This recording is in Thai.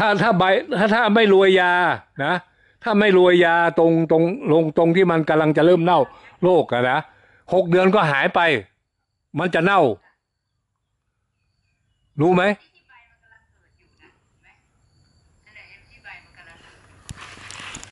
ถ้าถ้าใบถ้าถ้าไม่รวยยานะถ้าไม่รวยยาตรงตรง ลงตรงที่มันกำลังจะเริ่มเน่าโรคอะนะหกเดือนก็หายไป มันจะเน่า รู้ไหม